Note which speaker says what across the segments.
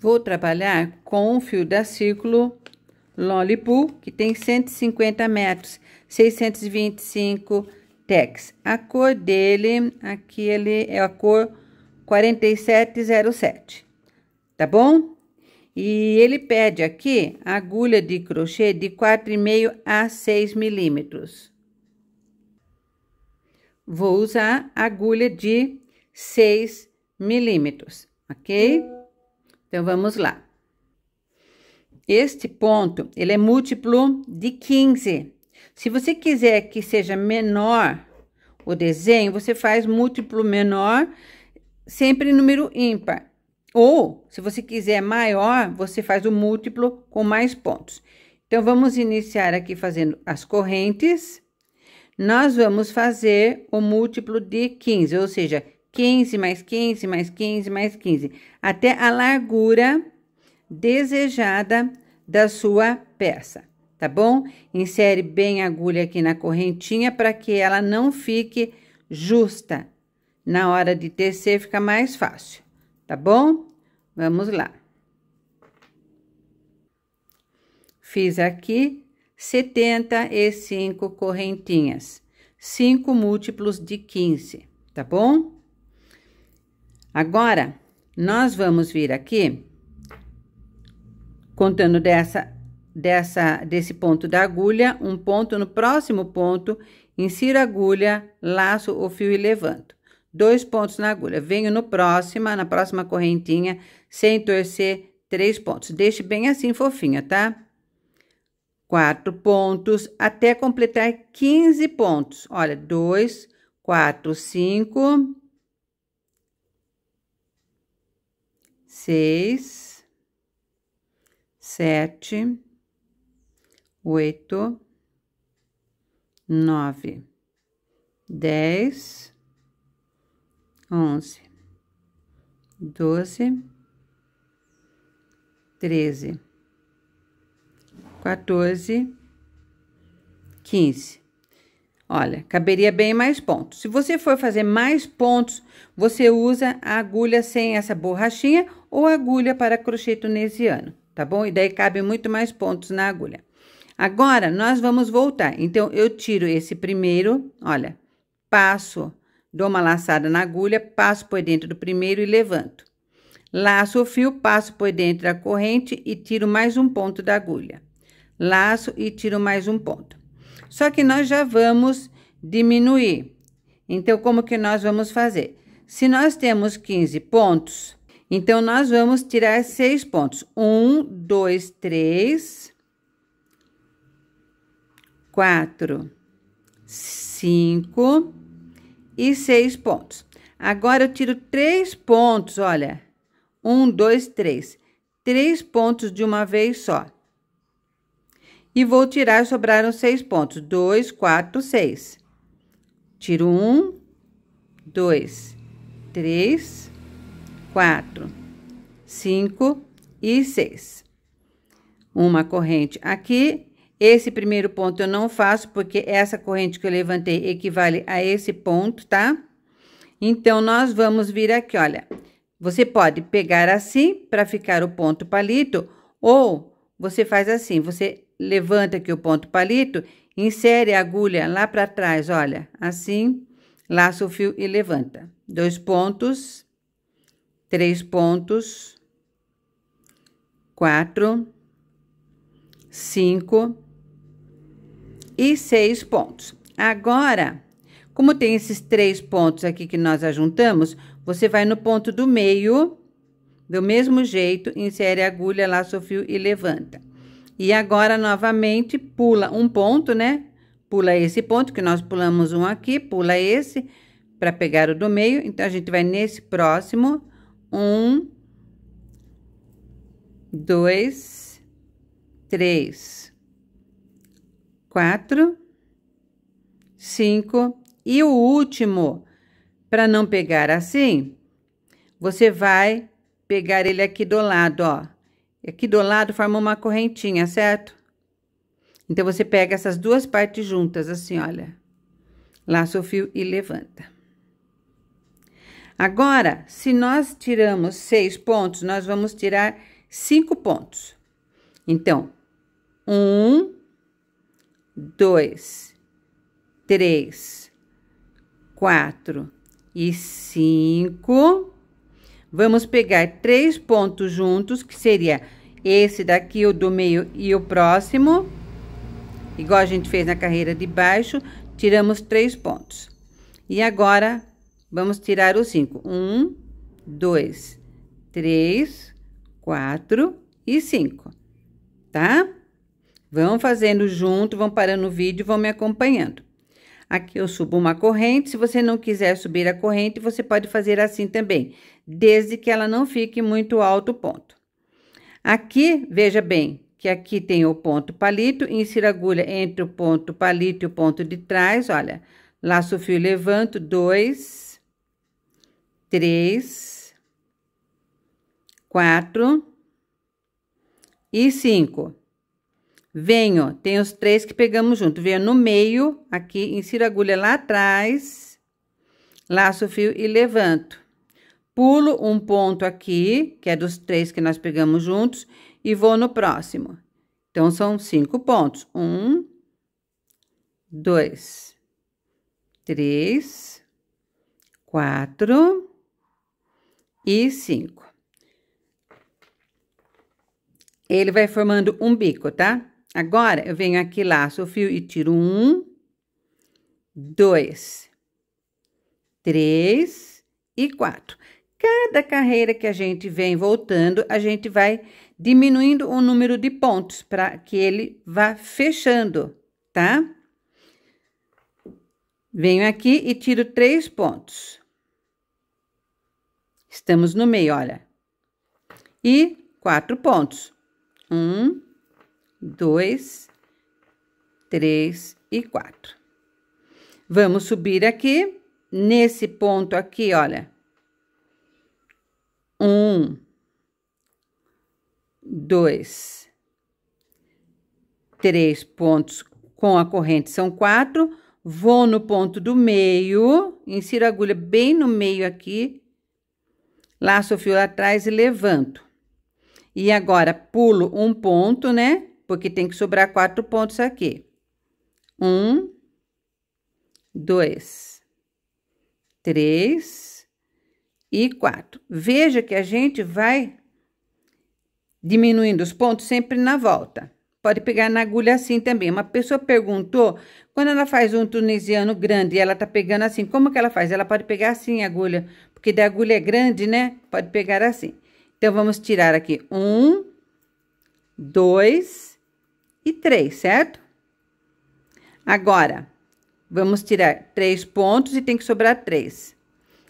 Speaker 1: Vou trabalhar com um fio da círculo Lollipop, que tem 150 metros, 625 tex. A cor dele, aqui ele é a cor 4707, tá bom? E ele pede aqui agulha de crochê de 4,5 a 6 milímetros. Vou usar agulha de 6 milímetros, ok? Então vamos lá. Este ponto, ele é múltiplo de 15. Se você quiser que seja menor o desenho, você faz múltiplo menor, sempre número ímpar. Ou, se você quiser maior, você faz o múltiplo com mais pontos. Então, vamos iniciar aqui fazendo as correntes. Nós vamos fazer o múltiplo de 15, ou seja, 15 mais 15 mais 15 mais 15, até a largura desejada da sua peça, tá bom? Insere bem a agulha aqui na correntinha para que ela não fique justa. Na hora de tecer fica mais fácil, tá bom? Vamos lá. Fiz aqui 75 correntinhas, 5 múltiplos de 15, tá bom? Agora, nós vamos vir aqui, contando dessa, dessa, desse ponto da agulha, um ponto no próximo ponto, insiro a agulha, laço o fio e levanto. Dois pontos na agulha. Venho no próxima, na próxima correntinha, sem torcer, três pontos. Deixe bem assim, fofinha, tá? Quatro pontos, até completar 15 pontos. Olha, dois, quatro, cinco seis, sete, oito, nove, dez, onze, doze, treze, quatorze, quinze. Olha, caberia bem mais pontos. Se você for fazer mais pontos, você usa a agulha sem essa borrachinha ou agulha para crochê tunesiano, tá bom? E daí cabe muito mais pontos na agulha. Agora, nós vamos voltar. Então, eu tiro esse primeiro, olha, passo, dou uma laçada na agulha, passo por dentro do primeiro e levanto. Laço o fio, passo por dentro da corrente e tiro mais um ponto da agulha. Laço e tiro mais um ponto. Só que nós já vamos diminuir. Então, como que nós vamos fazer? Se nós temos 15 pontos, então, nós vamos tirar seis pontos. Um, dois, três, quatro, cinco e seis pontos. Agora, eu tiro três pontos, olha. Um, dois, três. Três pontos de uma vez só. E vou tirar, sobraram seis pontos. Dois, quatro, seis. Tiro um, dois, três, quatro, cinco e seis. Uma corrente aqui. Esse primeiro ponto eu não faço, porque essa corrente que eu levantei equivale a esse ponto, tá? Então, nós vamos vir aqui, olha. Você pode pegar assim para ficar o ponto palito, ou você faz assim, você levanta aqui o ponto palito, insere a agulha lá para trás, olha, assim, laça o fio e levanta. Dois pontos, três pontos, quatro, cinco e seis pontos. Agora, como tem esses três pontos aqui que nós ajuntamos, você vai no ponto do meio, do mesmo jeito, insere a agulha, laço fio e levanta. E agora, novamente, pula um ponto, né? Pula esse ponto, que nós pulamos um aqui, pula esse, para pegar o do meio. Então, a gente vai nesse próximo, um, dois, três, quatro, cinco. E o último, para não pegar assim, você vai pegar ele aqui do lado, ó. Aqui do lado forma uma correntinha, certo? Então, você pega essas duas partes juntas, assim, olha. Laça o fio e levanta. Agora, se nós tiramos seis pontos, nós vamos tirar cinco pontos. Então, um, dois, três, quatro e cinco. Vamos pegar três pontos juntos, que seria esse daqui, o do meio e o próximo. Igual a gente fez na carreira de baixo, tiramos três pontos. E agora, Vamos tirar o 5. 1, 2, 3, 4 e 5, tá? Vão fazendo junto, vão parando o vídeo, vão me acompanhando. Aqui eu subo uma corrente, se você não quiser subir a corrente, você pode fazer assim também, desde que ela não fique muito alto o ponto. Aqui, veja bem, que aqui tem o ponto palito, insira agulha entre o ponto palito e o ponto de trás, olha, laço o fio, levanto, dois, três, quatro e cinco. Venho, tem os três que pegamos junto. Venho no meio, aqui, insiro a agulha lá atrás, laço o fio e levanto. Pulo um ponto aqui, que é dos três que nós pegamos juntos, e vou no próximo. Então, são cinco pontos. Um, dois, três, quatro, e 5. Ele vai formando um bico, tá? Agora, eu venho aqui, laço o fio e tiro um, dois, três e quatro. Cada carreira que a gente vem voltando, a gente vai diminuindo o número de pontos para que ele vá fechando, tá? Venho aqui e tiro três pontos. Estamos no meio, olha. E quatro pontos. Um, dois, três e quatro. Vamos subir aqui, nesse ponto aqui, olha. Um, dois, três pontos com a corrente são quatro. Vou no ponto do meio, insiro a agulha bem no meio aqui Laço o fio atrás e levanto. E agora pulo um ponto, né? Porque tem que sobrar quatro pontos aqui. Um, dois, três e quatro. Veja que a gente vai diminuindo os pontos sempre na volta. Pode pegar na agulha assim também. Uma pessoa perguntou, quando ela faz um tunisiano grande e ela tá pegando assim, como que ela faz? Ela pode pegar assim a agulha, porque da agulha é grande, né? Pode pegar assim. Então, vamos tirar aqui um, dois e três, certo? Agora, vamos tirar três pontos e tem que sobrar três.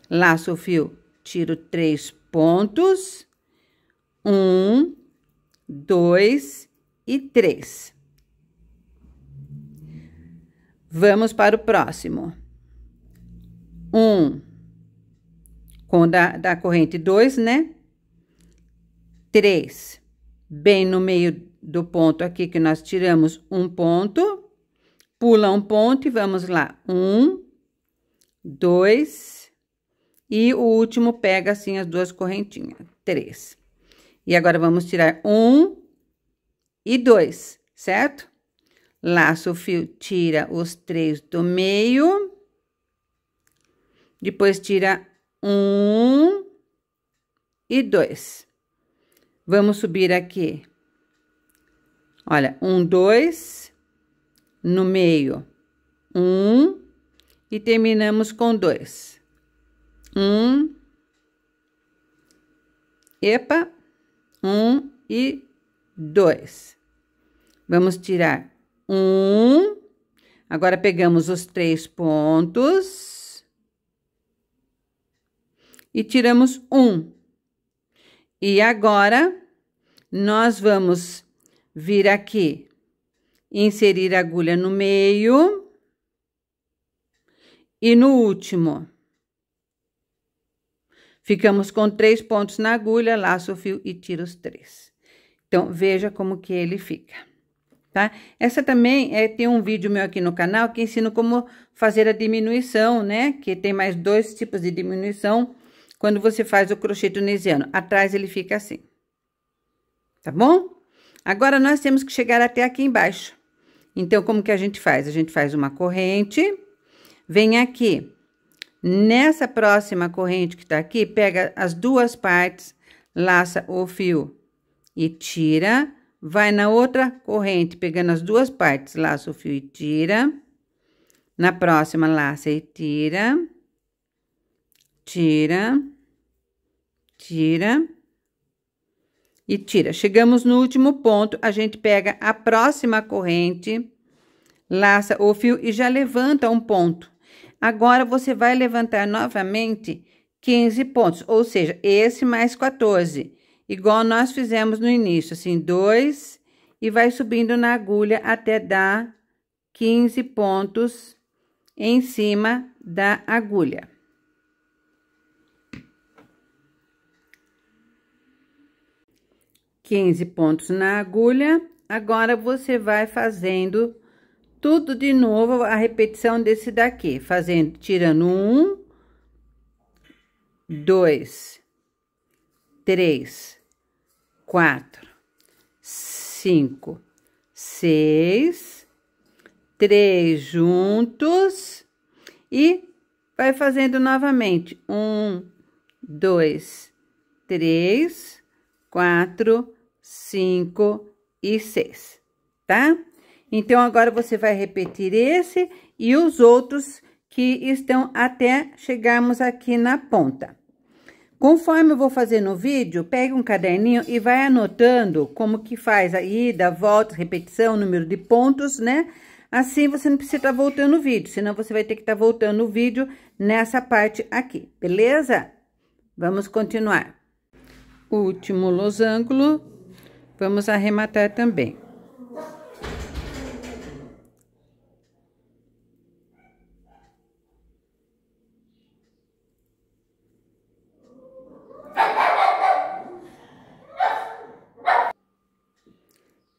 Speaker 1: Laço o fio, tiro três pontos, um, dois e três. Vamos para o próximo. Um, com da, da corrente 2, né? 3, bem no meio do ponto aqui que nós tiramos um ponto, pula um ponto e vamos lá. Um, dois, e o último pega assim as duas correntinhas, três. E agora vamos tirar um e dois, certo? Laço o fio, tira os três do meio, depois tira um e dois. Vamos subir aqui. Olha, um, dois, no meio, um, e terminamos com dois. Um, epa, um e dois. Vamos tirar um, agora pegamos os três pontos e tiramos um E agora, nós vamos vir aqui, inserir a agulha no meio e no último. Ficamos com três pontos na agulha, laço o fio e tiro os três. Então, veja como que ele fica, tá? Essa também é, tem um vídeo meu aqui no canal que ensino como fazer a diminuição, né? Que tem mais dois tipos de diminuição quando você faz o crochê tunesiano. Atrás ele fica assim. Tá bom? Agora, nós temos que chegar até aqui embaixo. Então, como que a gente faz? A gente faz uma corrente, vem aqui. Nessa próxima corrente que tá aqui, pega as duas partes, laça o fio e tira. Vai na outra corrente, pegando as duas partes, laça o fio e tira. Na próxima, laça e tira tira, tira e tira. Chegamos no último ponto, a gente pega a próxima corrente, laça o fio e já levanta um ponto. Agora, você vai levantar novamente 15 pontos, ou seja, esse mais 14, igual nós fizemos no início, assim, dois e vai subindo na agulha até dar 15 pontos em cima da agulha. 15 pontos na agulha. Agora, você vai fazendo tudo de novo, a repetição desse daqui. Fazendo, tirando um, dois, três, quatro, cinco, seis, três juntos. E vai fazendo novamente. Um, dois, três, quatro, 5 e 6, tá? Então, agora você vai repetir esse e os outros que estão até chegarmos aqui na ponta. Conforme eu vou fazer no vídeo, pegue um caderninho e vai anotando como que faz a ida, volta, repetição, número de pontos, né? Assim, você não precisa estar tá voltando o vídeo, senão você vai ter que estar tá voltando o vídeo nessa parte aqui, beleza? Vamos continuar. Último losango Vamos arrematar também.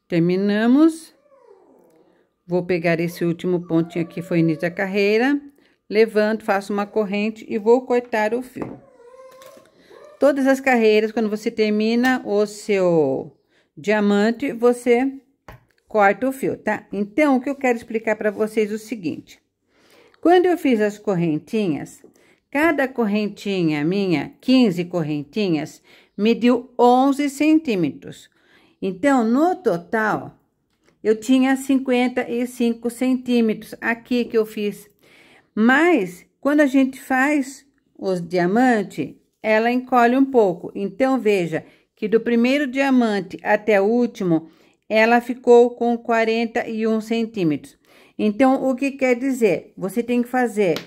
Speaker 1: Terminamos. Vou pegar esse último pontinho aqui, foi início da carreira. Levanto, faço uma corrente e vou cortar o fio. Todas as carreiras, quando você termina o seu diamante, você corta o fio, tá? Então, o que eu quero explicar para vocês é o seguinte. Quando eu fiz as correntinhas, cada correntinha minha, 15 correntinhas, mediu 11 centímetros. Então, no total, eu tinha 55 centímetros aqui que eu fiz. Mas, quando a gente faz os diamantes, ela encolhe um pouco. Então, veja, que do primeiro diamante até o último, ela ficou com 41 centímetros. Então, o que quer dizer? Você tem que fazer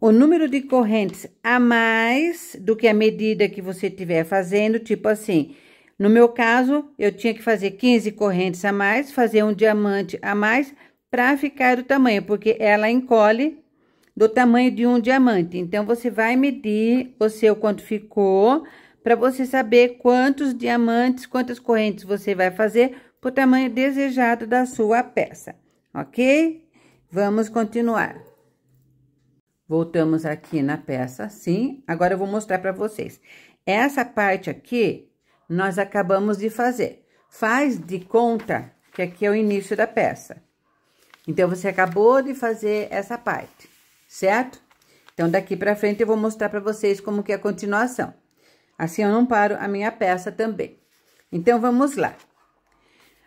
Speaker 1: o número de correntes a mais do que a medida que você estiver fazendo, tipo assim. No meu caso, eu tinha que fazer 15 correntes a mais, fazer um diamante a mais para ficar do tamanho, porque ela encolhe do tamanho de um diamante. Então, você vai medir o seu quanto ficou para você saber quantos diamantes, quantas correntes você vai fazer para o tamanho desejado da sua peça, ok? Vamos continuar. Voltamos aqui na peça, sim. Agora eu vou mostrar para vocês. Essa parte aqui, nós acabamos de fazer. Faz de conta que aqui é o início da peça. Então, você acabou de fazer essa parte, certo? Então, daqui para frente eu vou mostrar para vocês como que é a continuação. Assim eu não paro a minha peça também. Então, vamos lá.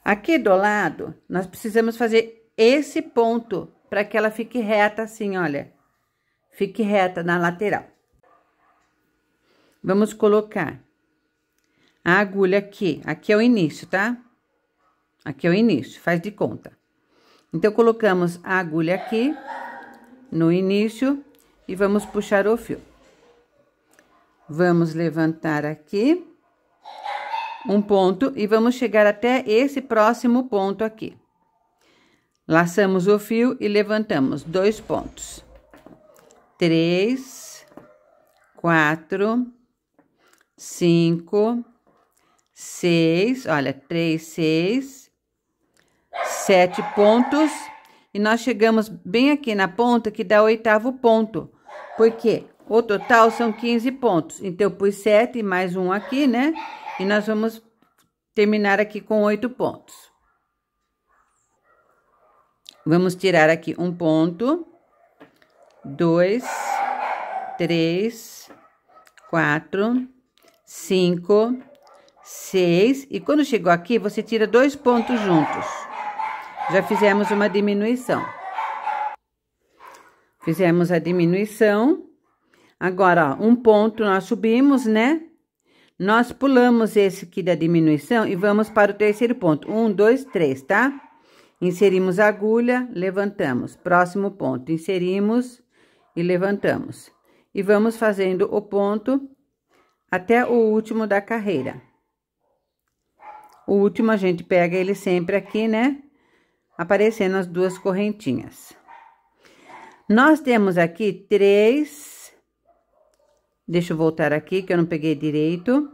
Speaker 1: Aqui do lado, nós precisamos fazer esse ponto para que ela fique reta assim, olha. Fique reta na lateral. Vamos colocar a agulha aqui. Aqui é o início, tá? Aqui é o início, faz de conta. Então, colocamos a agulha aqui no início e vamos puxar o fio. Vamos levantar aqui um ponto e vamos chegar até esse próximo ponto aqui. Laçamos o fio e levantamos dois pontos. Três, quatro, cinco, seis, olha, três, seis, sete pontos. E nós chegamos bem aqui na ponta que dá o oitavo ponto, porque o total são 15 pontos. Então, eu pus 7 mais um aqui, né? E nós vamos terminar aqui com 8 pontos. Vamos tirar aqui um ponto, dois, três, quatro, cinco, seis. E quando chegou aqui, você tira dois pontos juntos. Já fizemos uma diminuição. Fizemos a diminuição Agora, ó, um ponto nós subimos, né? Nós pulamos esse aqui da diminuição e vamos para o terceiro ponto. Um, dois, três, tá? Inserimos a agulha, levantamos. Próximo ponto, inserimos e levantamos. E vamos fazendo o ponto até o último da carreira. O último a gente pega ele sempre aqui, né? Aparecendo as duas correntinhas. Nós temos aqui três Deixa eu voltar aqui que eu não peguei direito.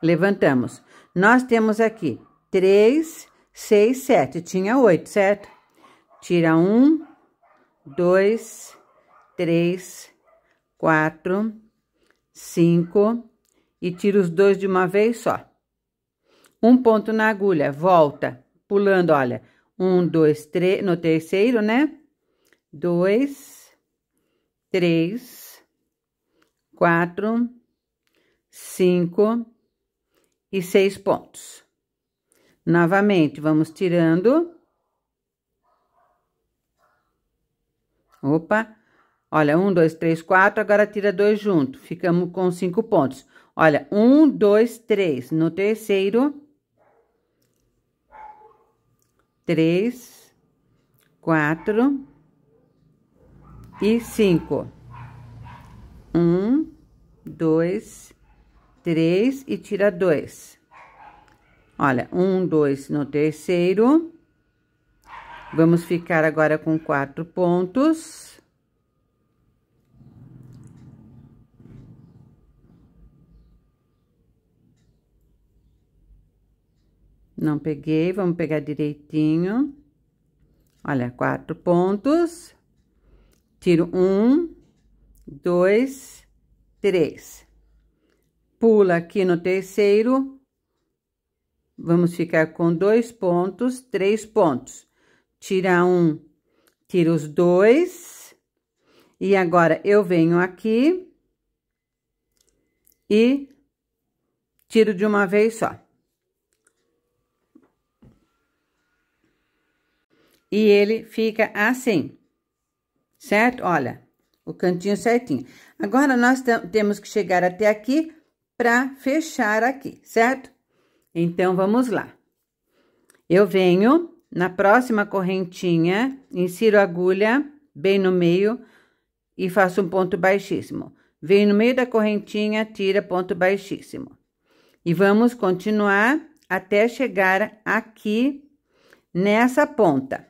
Speaker 1: Levantamos. Nós temos aqui 3, 6, 7. Tinha 8, certo? Tira 1, 2, 3, 4, 5 e tira os dois de uma vez só. Um ponto na agulha, volta, pulando, olha. Um, dois, três, no terceiro, né? Dois, três, quatro, cinco e seis pontos. Novamente, vamos tirando. Opa! Olha, um, dois, três, quatro, agora tira dois junto. Ficamos com cinco pontos. Olha, um, dois, três. No terceiro, três, quatro, e cinco. Um, dois, três e tira dois. Olha, um, dois no terceiro. Vamos ficar agora com quatro pontos. Não peguei, vamos pegar direitinho. Olha, quatro pontos. Tiro um, dois, três. Pula aqui no terceiro. Vamos ficar com dois pontos, três pontos. Tira um, tira os dois. E agora, eu venho aqui. E tiro de uma vez só. E ele fica assim certo? Olha, o cantinho certinho. Agora, nós temos que chegar até aqui para fechar aqui, certo? Então, vamos lá. Eu venho na próxima correntinha, insiro a agulha bem no meio e faço um ponto baixíssimo. Venho no meio da correntinha, tira ponto baixíssimo. E vamos continuar até chegar aqui nessa ponta.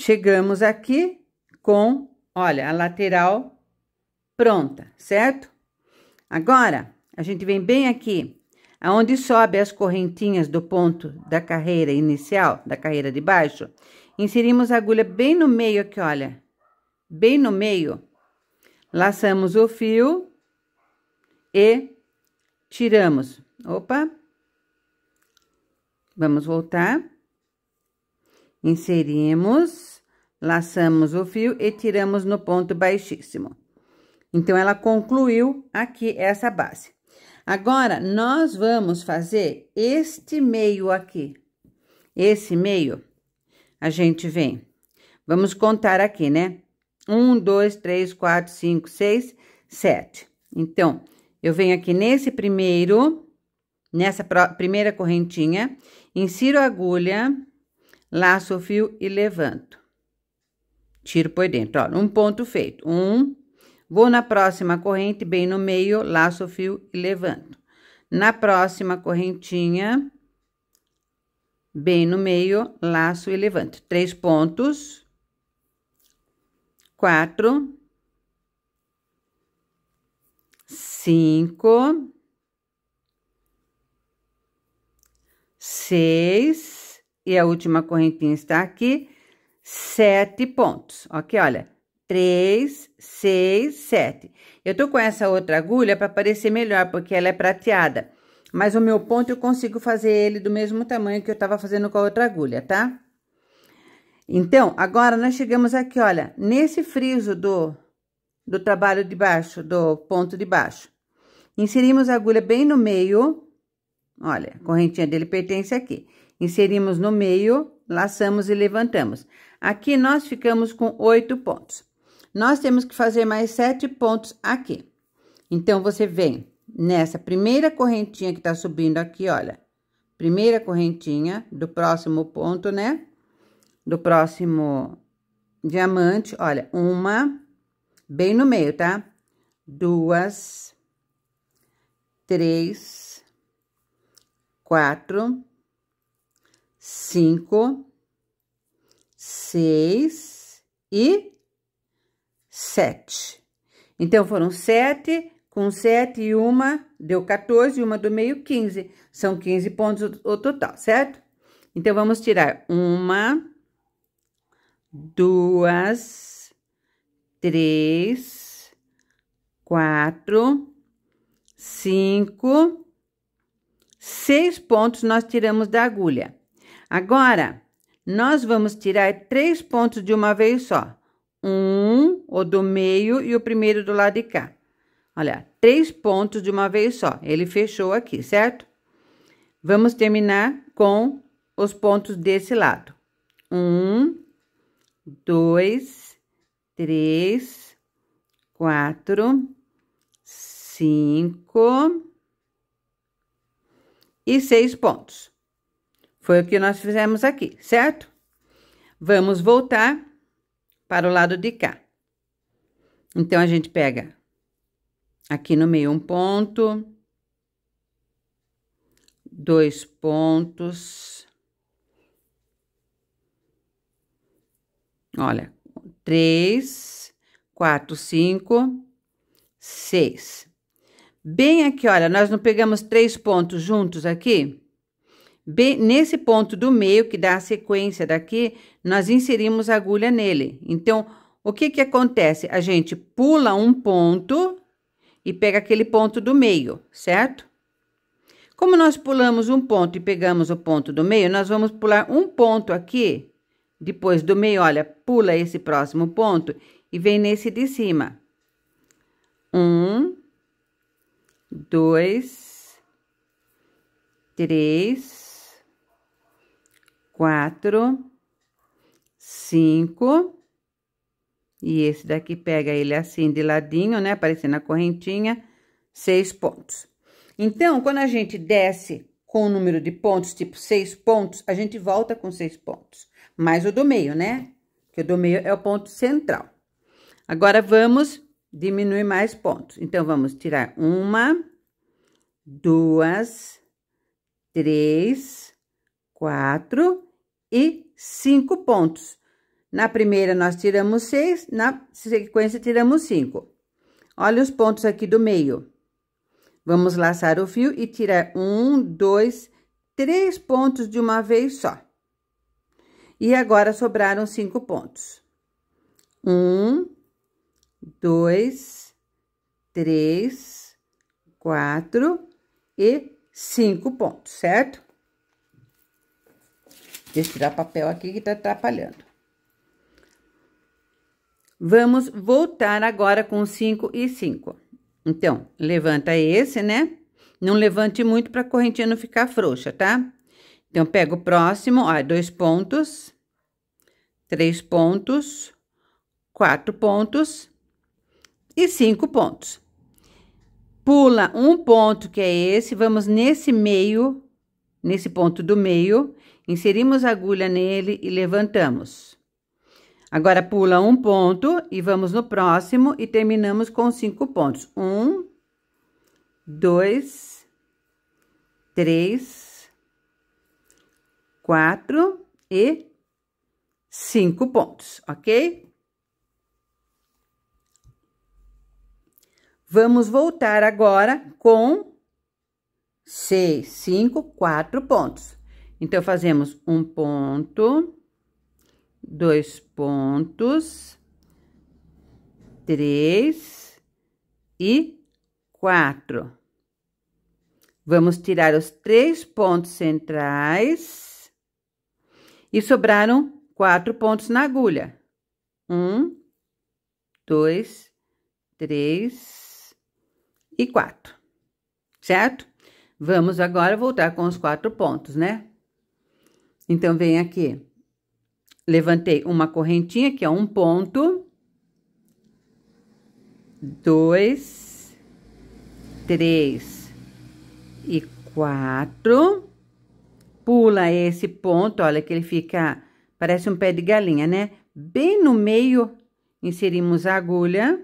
Speaker 1: Chegamos aqui com, olha, a lateral pronta, certo? Agora, a gente vem bem aqui, aonde sobe as correntinhas do ponto da carreira inicial, da carreira de baixo, inserimos a agulha bem no meio aqui, olha, bem no meio, laçamos o fio e tiramos. Opa! Vamos voltar. Inserimos, laçamos o fio e tiramos no ponto baixíssimo. Então, ela concluiu aqui essa base. Agora, nós vamos fazer este meio aqui. Esse meio, a gente vem. Vamos contar aqui, né? Um, dois, três, quatro, cinco, seis, sete. Então, eu venho aqui nesse primeiro, nessa primeira correntinha, insiro a agulha laço o fio e levanto. Tiro por dentro, ó, um ponto feito. Um, vou na próxima corrente, bem no meio, laço o fio e levanto. Na próxima correntinha, bem no meio, laço e levanto. Três pontos. Quatro. Cinco. Seis e a última correntinha está aqui, sete pontos. Ok, olha, três, seis, sete. Eu tô com essa outra agulha para parecer melhor, porque ela é prateada. Mas o meu ponto eu consigo fazer ele do mesmo tamanho que eu tava fazendo com a outra agulha, tá? Então, agora nós chegamos aqui, olha, nesse friso do, do trabalho de baixo, do ponto de baixo. Inserimos a agulha bem no meio, olha, a correntinha dele pertence aqui. Inserimos no meio, laçamos e levantamos. Aqui nós ficamos com oito pontos. Nós temos que fazer mais sete pontos aqui. Então, você vem nessa primeira correntinha que tá subindo aqui, olha. Primeira correntinha do próximo ponto, né? Do próximo diamante, olha, uma, bem no meio, tá? Duas, três, quatro, cinco, seis e sete. Então, foram sete, com sete e uma, deu 14, uma do meio, 15. São 15 pontos o total, certo? Então, vamos tirar uma, duas, três, quatro, cinco, seis pontos nós tiramos da agulha. Agora, nós vamos tirar três pontos de uma vez só. Um, o do meio e o primeiro do lado de cá. Olha, três pontos de uma vez só. Ele fechou aqui, certo? Vamos terminar com os pontos desse lado. Um, dois, três, quatro, cinco e seis pontos. Foi o que nós fizemos aqui, certo? Vamos voltar para o lado de cá. Então, a gente pega aqui no meio um ponto, dois pontos. Olha, três, quatro, cinco, seis. Bem aqui, olha, nós não pegamos três pontos juntos aqui? Bem, nesse ponto do meio, que dá a sequência daqui, nós inserimos a agulha nele. Então, o que que acontece? A gente pula um ponto e pega aquele ponto do meio, certo? Como nós pulamos um ponto e pegamos o ponto do meio, nós vamos pular um ponto aqui, depois do meio, olha, pula esse próximo ponto e vem nesse de cima. Um, dois, três, quatro, cinco. E esse daqui pega ele assim de ladinho, né? Aparecendo a correntinha, seis pontos. Então, quando a gente desce com o número de pontos, tipo seis pontos, a gente volta com seis pontos. Mais o do meio, né? Que o do meio é o ponto central. Agora, vamos diminuir mais pontos. Então, vamos tirar uma, duas, três, quatro e cinco pontos. Na primeira, nós tiramos seis, na sequência, tiramos cinco. Olha os pontos aqui do meio. Vamos laçar o fio e tirar um, dois, três pontos de uma vez só. E agora, sobraram cinco pontos. Um, dois, três, quatro e cinco pontos, certo? Deixa eu tirar papel aqui que tá atrapalhando. Vamos voltar agora com 5 e 5. Então, levanta esse, né? Não levante muito para a correntinha não ficar frouxa, tá? Então, pega o próximo, ó, dois pontos, três pontos, quatro pontos e cinco pontos. Pula um ponto, que é esse, vamos nesse meio, nesse ponto do meio, Inserimos a agulha nele e levantamos. Agora pula um ponto e vamos no próximo e terminamos com cinco pontos. Um, dois, três, quatro e cinco pontos, ok? Vamos voltar agora com seis, cinco, quatro pontos. Então, fazemos um ponto, dois pontos, três e quatro. Vamos tirar os três pontos centrais e sobraram quatro pontos na agulha. Um, dois, três e quatro, certo? Vamos agora voltar com os quatro pontos, né? Então, vem aqui. Levantei uma correntinha, que é um ponto. Dois, três e quatro. Pula esse ponto, olha que ele fica, parece um pé de galinha, né? Bem no meio, inserimos a agulha.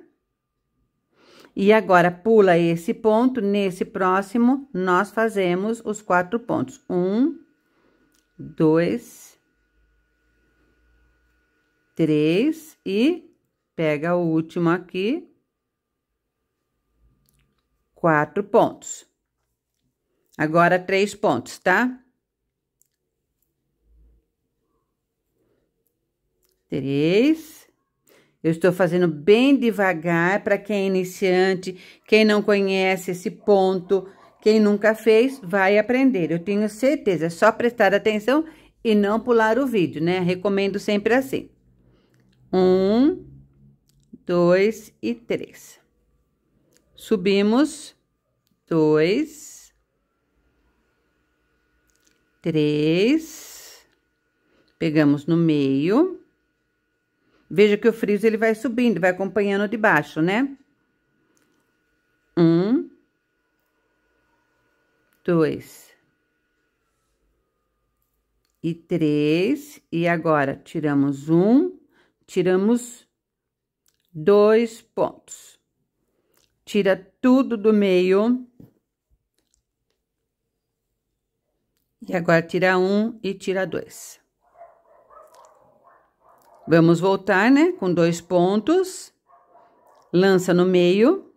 Speaker 1: E agora, pula esse ponto, nesse próximo, nós fazemos os quatro pontos. Um, dois, três e pega o último aqui, quatro pontos. Agora, três pontos, tá? Três. Eu estou fazendo bem devagar para quem é iniciante, quem não conhece esse ponto, quem nunca fez vai aprender, eu tenho certeza. É só prestar atenção e não pular o vídeo, né? Recomendo sempre assim. Um, dois e três. Subimos. Dois. Três. Pegamos no meio. Veja que o friso ele vai subindo, vai acompanhando de baixo, né? Um, dois e três. E agora, tiramos um, tiramos dois pontos. Tira tudo do meio. E agora, tira um e tira dois. Vamos voltar, né? Com dois pontos. Lança no meio.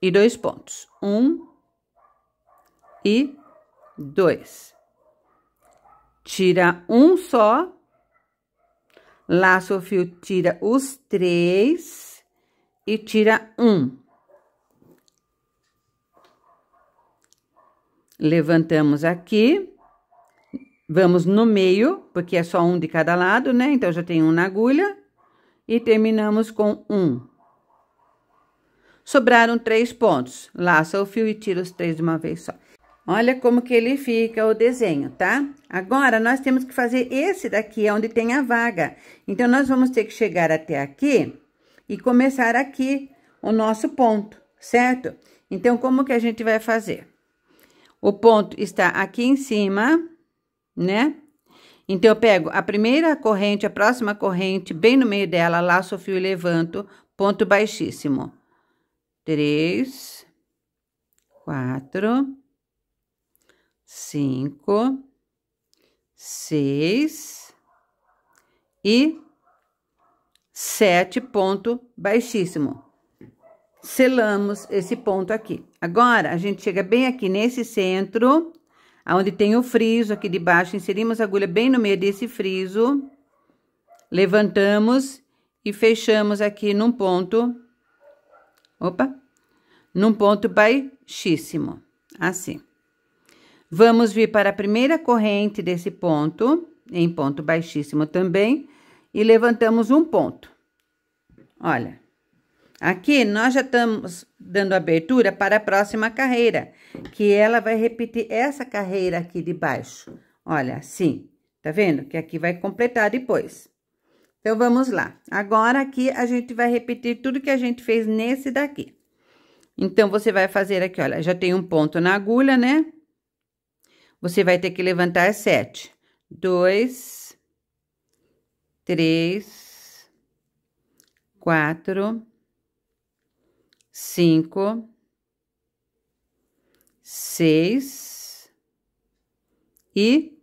Speaker 1: E dois pontos. Um, e dois. Tira um só, laça o fio, tira os três e tira um. Levantamos aqui, vamos no meio, porque é só um de cada lado, né? Então, já tem um na agulha e terminamos com um. Sobraram três pontos, laça o fio e tira os três de uma vez só. Olha como que ele fica o desenho, tá? Agora, nós temos que fazer esse daqui, é onde tem a vaga. Então, nós vamos ter que chegar até aqui e começar aqui o nosso ponto, certo? Então, como que a gente vai fazer? O ponto está aqui em cima, né? Então, eu pego a primeira corrente, a próxima corrente, bem no meio dela, laço o fio e levanto, ponto baixíssimo. Três, quatro cinco, seis e sete ponto baixíssimo. Selamos esse ponto aqui. Agora, a gente chega bem aqui nesse centro, aonde tem o friso aqui de baixo, inserimos a agulha bem no meio desse friso, levantamos e fechamos aqui num ponto, opa, num ponto baixíssimo, assim. Vamos vir para a primeira corrente desse ponto, em ponto baixíssimo também, e levantamos um ponto. Olha, aqui nós já estamos dando abertura para a próxima carreira, que ela vai repetir essa carreira aqui de baixo. Olha, assim, tá vendo? Que aqui vai completar depois. Então, vamos lá. Agora, aqui, a gente vai repetir tudo que a gente fez nesse daqui. Então, você vai fazer aqui, olha, já tem um ponto na agulha, né? Você vai ter que levantar sete. Dois, três, quatro, cinco, seis e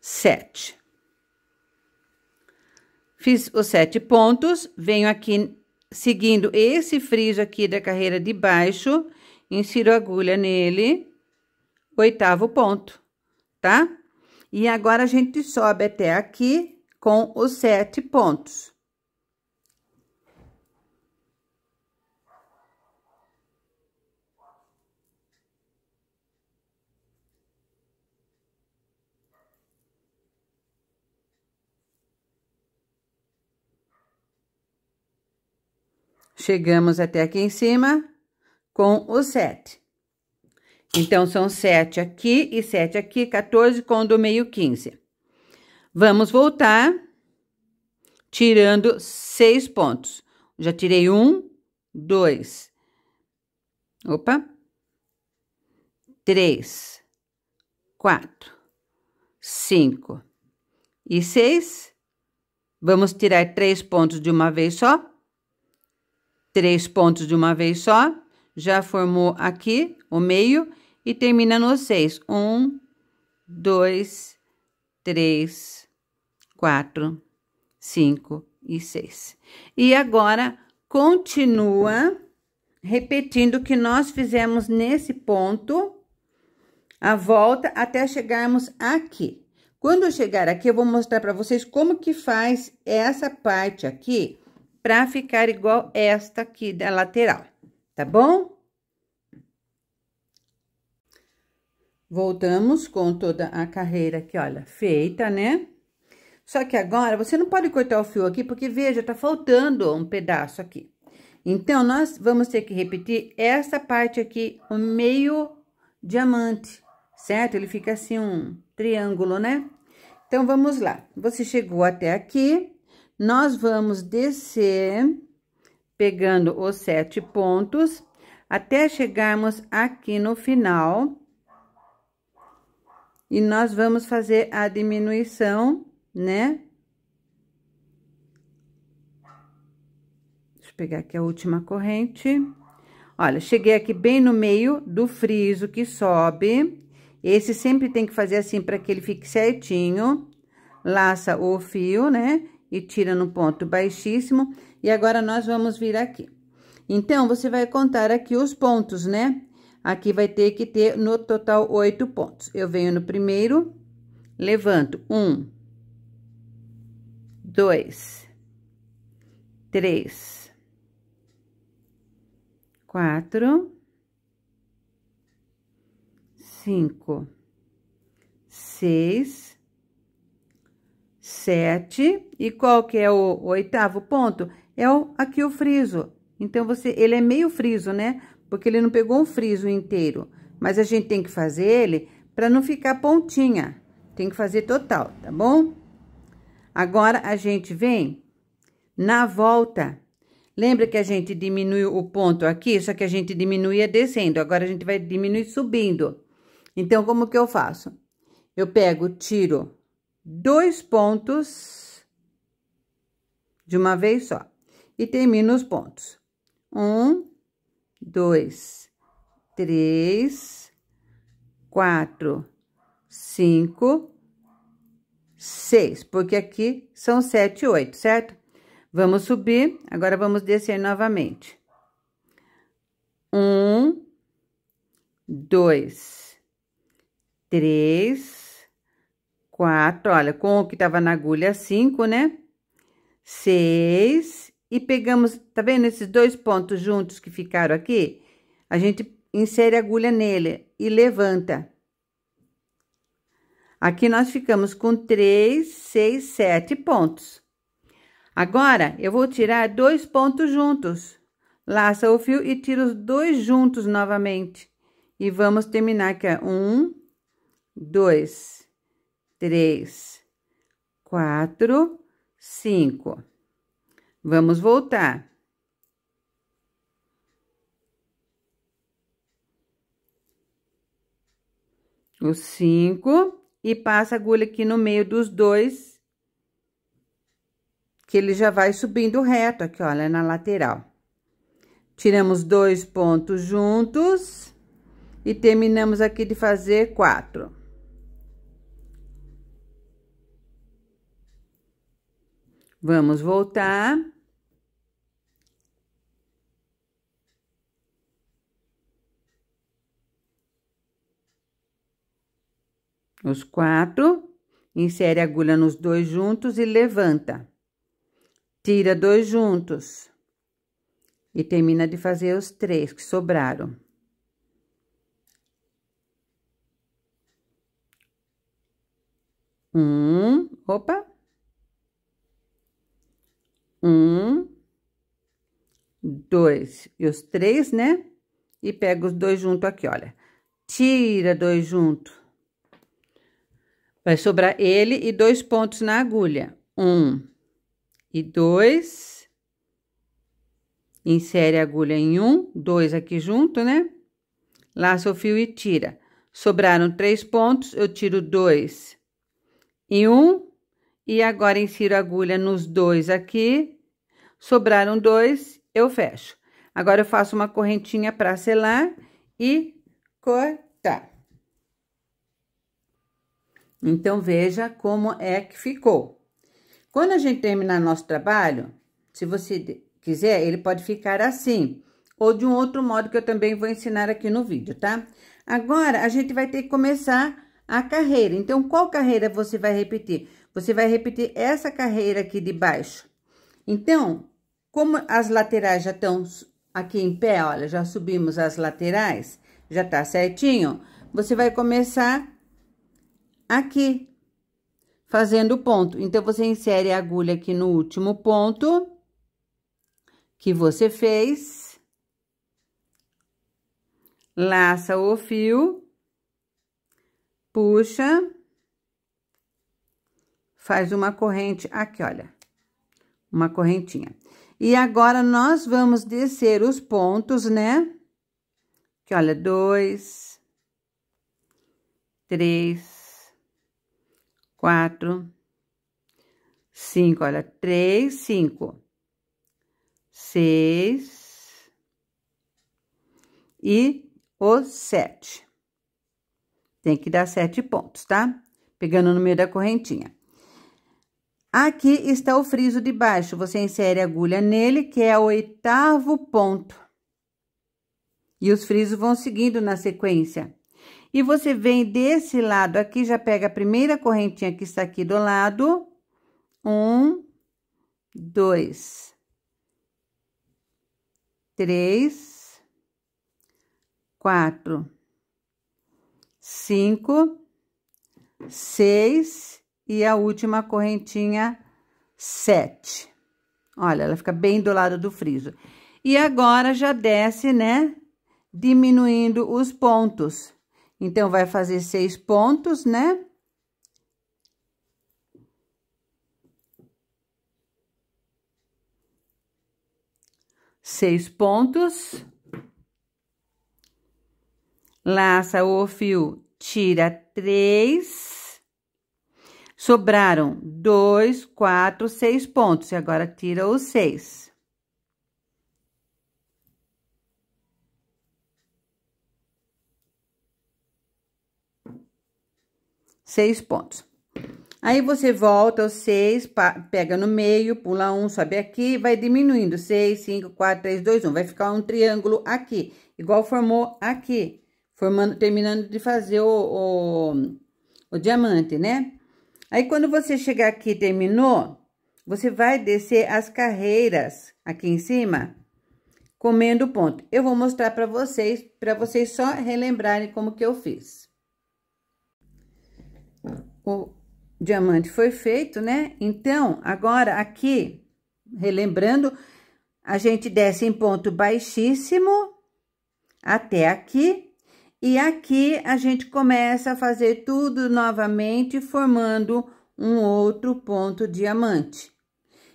Speaker 1: sete. Fiz os sete pontos, venho aqui seguindo esse friso aqui da carreira de baixo, insiro agulha nele oitavo ponto, tá? E agora a gente sobe até aqui com os sete pontos. Chegamos até aqui em cima com os sete. Então, são 7 aqui e 7 aqui, 14 com do meio 15. Vamos voltar, tirando 6 pontos. Já tirei um, dois, opa, três, quatro, cinco e seis. Vamos tirar três pontos de uma vez só. Três pontos de uma vez só. Já formou aqui o meio e termina no 6. 1, 2, 3, 4, 5 e 6. E agora, continua repetindo o que nós fizemos nesse ponto, a volta até chegarmos aqui. Quando eu chegar aqui, eu vou mostrar para vocês como que faz essa parte aqui para ficar igual esta aqui da lateral, tá bom? Voltamos com toda a carreira aqui, olha, feita, né? Só que agora, você não pode cortar o fio aqui, porque veja, tá faltando um pedaço aqui. Então, nós vamos ter que repetir essa parte aqui, o meio diamante, certo? Ele fica assim um triângulo, né? Então, vamos lá. Você chegou até aqui, nós vamos descer, pegando os sete pontos, até chegarmos aqui no final, e nós vamos fazer a diminuição, né? Deixa eu pegar aqui a última corrente. Olha, cheguei aqui bem no meio do friso que sobe. Esse sempre tem que fazer assim para que ele fique certinho. Laça o fio, né? E tira no ponto baixíssimo. E agora, nós vamos vir aqui. Então, você vai contar aqui os pontos, né? Aqui vai ter que ter no total oito pontos. Eu venho no primeiro, levanto um, dois, três, quatro, cinco, seis, sete. E qual que é o, o oitavo ponto? É o, aqui o friso. Então, você, ele é meio friso, né? porque ele não pegou um friso inteiro. Mas a gente tem que fazer ele para não ficar pontinha. Tem que fazer total, tá bom? Agora, a gente vem na volta. Lembra que a gente diminuiu o ponto aqui? Só que a gente diminuía é descendo. Agora, a gente vai diminuir subindo. Então, como que eu faço? Eu pego, tiro dois pontos de uma vez só. E termino os pontos. Um, dois, três, quatro, cinco, seis, porque aqui são sete e oito, certo? Vamos subir, agora vamos descer novamente. Um, dois, três, quatro, olha, com o que estava na agulha, cinco, né? Seis, e pegamos, tá vendo esses dois pontos juntos que ficaram aqui? A gente insere a agulha nele e levanta. Aqui nós ficamos com três, seis, sete pontos. Agora, eu vou tirar dois pontos juntos. Laça o fio e tira os dois juntos novamente. E vamos terminar aqui, é Um, dois, três, quatro, cinco. Vamos voltar. Os cinco. E passa a agulha aqui no meio dos dois. Que ele já vai subindo reto aqui, olha, na lateral. Tiramos dois pontos juntos. E terminamos aqui de fazer quatro. Vamos voltar. Os quatro, insere a agulha nos dois juntos e levanta. Tira dois juntos. E termina de fazer os três que sobraram. Um, opa. Um, dois. E os três, né? E pega os dois junto aqui, olha. Tira dois junto Vai sobrar ele e dois pontos na agulha. Um e dois. Insere a agulha em um, dois aqui junto, né? Laça o fio e tira. Sobraram três pontos, eu tiro dois e um. E agora insiro a agulha nos dois aqui. Sobraram dois, eu fecho. Agora eu faço uma correntinha para selar e cortar. Então, veja como é que ficou. Quando a gente terminar nosso trabalho, se você quiser, ele pode ficar assim, ou de um outro modo que eu também vou ensinar aqui no vídeo, tá? Agora, a gente vai ter que começar a carreira. Então, qual carreira você vai repetir? Você vai repetir essa carreira aqui de baixo. Então, como as laterais já estão aqui em pé, olha, já subimos as laterais, já tá certinho, você vai começar aqui, fazendo o ponto. Então, você insere a agulha aqui no último ponto que você fez, laça o fio, puxa, faz uma corrente aqui, olha, uma correntinha. E agora, nós vamos descer os pontos, né? Que olha, dois, três, quatro, cinco, olha, três, cinco, seis e o sete. Tem que dar sete pontos, tá? Pegando no meio da correntinha. Aqui está o friso de baixo, você insere a agulha nele, que é o oitavo ponto. E os frisos vão seguindo na sequência. E você vem desse lado aqui, já pega a primeira correntinha que está aqui do lado. Um, dois, três, quatro, cinco, seis e a última correntinha, sete. Olha, ela fica bem do lado do friso. E agora já desce, né? Diminuindo os pontos. Então, vai fazer seis pontos, né? Seis pontos. Laça o fio, tira três. Sobraram dois, quatro, seis pontos. E agora tira os seis. seis pontos. Aí você volta os seis, pega no meio, pula um, sobe aqui, vai diminuindo. Seis, cinco, quatro, três, dois, um. Vai ficar um triângulo aqui, igual formou aqui. Formando, terminando de fazer o, o, o diamante, né? Aí, quando você chegar aqui terminou, você vai descer as carreiras aqui em cima, comendo ponto. Eu vou mostrar para vocês, para vocês só relembrarem como que eu fiz o diamante foi feito, né? Então, agora aqui, relembrando, a gente desce em ponto baixíssimo até aqui. E aqui a gente começa a fazer tudo novamente, formando um outro ponto diamante.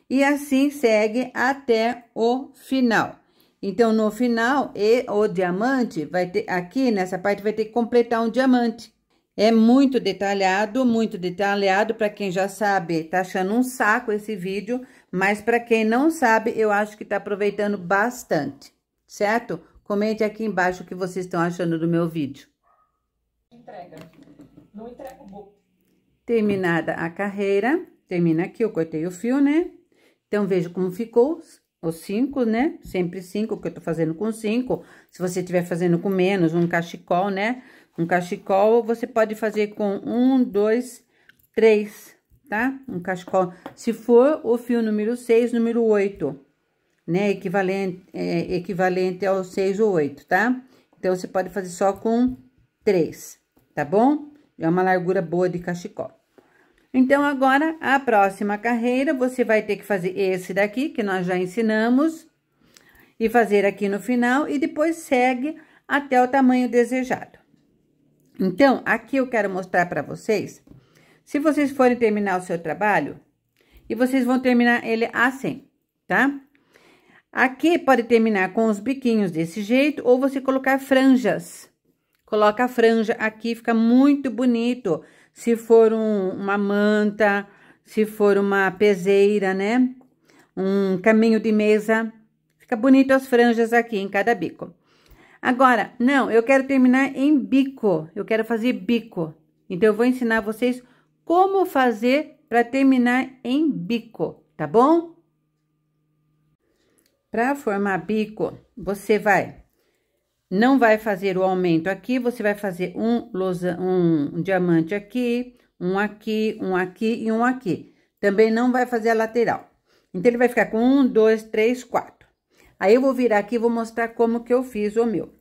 Speaker 1: E assim segue até o final. Então, no final, e, o diamante vai ter, aqui nessa parte vai ter que completar um diamante. É muito detalhado, muito detalhado. Para quem já sabe, tá achando um saco esse vídeo, mas para quem não sabe, eu acho que tá aproveitando bastante, certo? Comente aqui embaixo o que vocês estão achando do meu vídeo. Entrega. Não entrega o Terminada a carreira, termina aqui, eu cortei o fio, né? Então, veja como ficou os cinco, né? Sempre cinco, que eu tô fazendo com cinco. Se você estiver fazendo com menos, um cachecol, né? Um cachecol você pode fazer com um, dois, três, tá? Um cachecol, se for o fio número seis, número oito, né? Equivalente, é, equivalente ao seis ou oito, tá? Então, você pode fazer só com três, tá bom? É uma largura boa de cachecol. Então, agora, a próxima carreira, você vai ter que fazer esse daqui, que nós já ensinamos, e fazer aqui no final, e depois segue até o tamanho desejado. Então, aqui eu quero mostrar para vocês, se vocês forem terminar o seu trabalho, e vocês vão terminar ele assim, tá? Aqui pode terminar com os biquinhos desse jeito, ou você colocar franjas. Coloca a franja aqui, fica muito bonito. Se for um, uma manta, se for uma peseira, né? Um caminho de mesa, fica bonito as franjas aqui em cada bico. Agora, não, eu quero terminar em bico. Eu quero fazer bico. Então, eu vou ensinar vocês como fazer para terminar em bico, tá bom? Para formar bico, você vai... Não vai fazer o aumento aqui, você vai fazer um, losa, um diamante aqui, um aqui, um aqui e um aqui. Também não vai fazer a lateral. Então, ele vai ficar com um, dois, três, quatro. Aí, eu vou virar aqui e vou mostrar como que eu fiz o meu.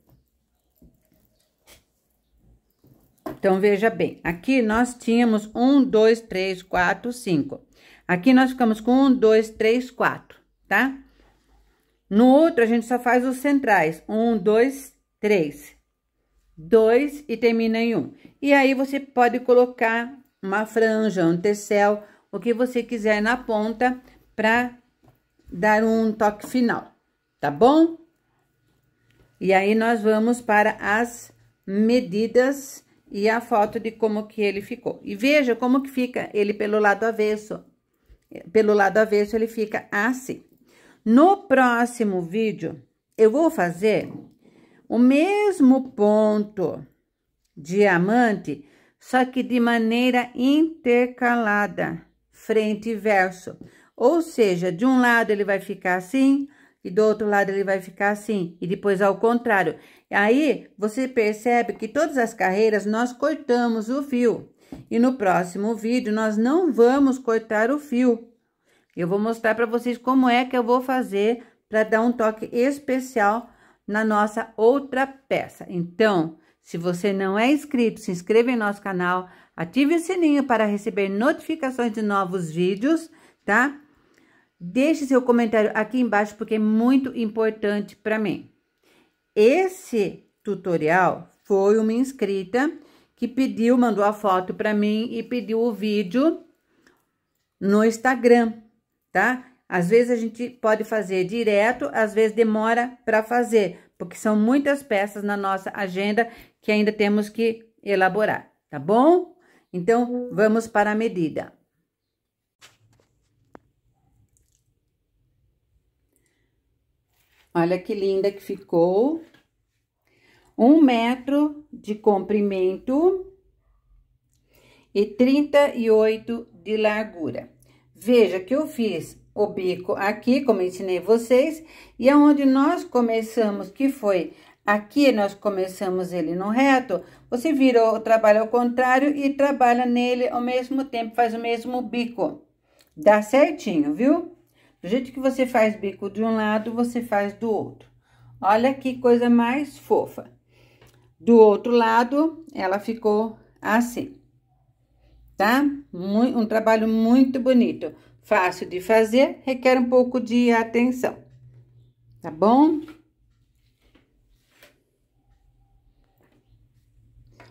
Speaker 1: Então, veja bem, aqui nós tínhamos um, dois, três, quatro, cinco. Aqui nós ficamos com um, dois, três, quatro, tá? No outro, a gente só faz os centrais. Um, dois, três. Dois e termina em um. E aí, você pode colocar uma franja, um tecel, o que você quiser na ponta para dar um toque final, tá bom? E aí, nós vamos para as medidas e a foto de como que ele ficou. E veja como que fica ele pelo lado avesso. Pelo lado avesso ele fica assim. No próximo vídeo, eu vou fazer o mesmo ponto diamante, só que de maneira intercalada, frente e verso. Ou seja, de um lado ele vai ficar assim, e do outro lado ele vai ficar assim, e depois ao contrário. Aí, você percebe que todas as carreiras nós cortamos o fio. E no próximo vídeo, nós não vamos cortar o fio. Eu vou mostrar para vocês como é que eu vou fazer para dar um toque especial na nossa outra peça. Então, se você não é inscrito, se inscreva em nosso canal, ative o sininho para receber notificações de novos vídeos, tá? Deixe seu comentário aqui embaixo porque é muito importante para mim. Esse tutorial foi uma inscrita que pediu, mandou a foto para mim e pediu o vídeo no Instagram, tá? Às vezes a gente pode fazer direto, às vezes demora para fazer, porque são muitas peças na nossa agenda que ainda temos que elaborar, tá bom? Então, vamos para a medida. Olha que linda que ficou. Um metro de comprimento e 38 de largura. Veja que eu fiz o bico aqui, como ensinei vocês, e aonde nós começamos, que foi aqui, nós começamos ele no reto, você virou o trabalho ao contrário e trabalha nele ao mesmo tempo, faz o mesmo bico. Dá certinho, viu? Do jeito que você faz bico de um lado, você faz do outro. Olha que coisa mais fofa. Do outro lado, ela ficou assim, tá? Um trabalho muito bonito. Fácil de fazer, requer um pouco de atenção, tá bom?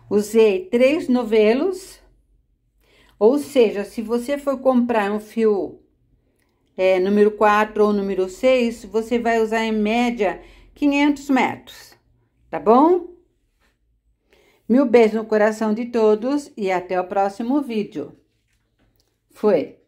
Speaker 1: Usei três novelos, ou seja, se você for comprar um fio é, número 4 ou número 6, você vai usar em média 500 metros, tá bom? Mil beijos no coração de todos e até o próximo vídeo. Fui!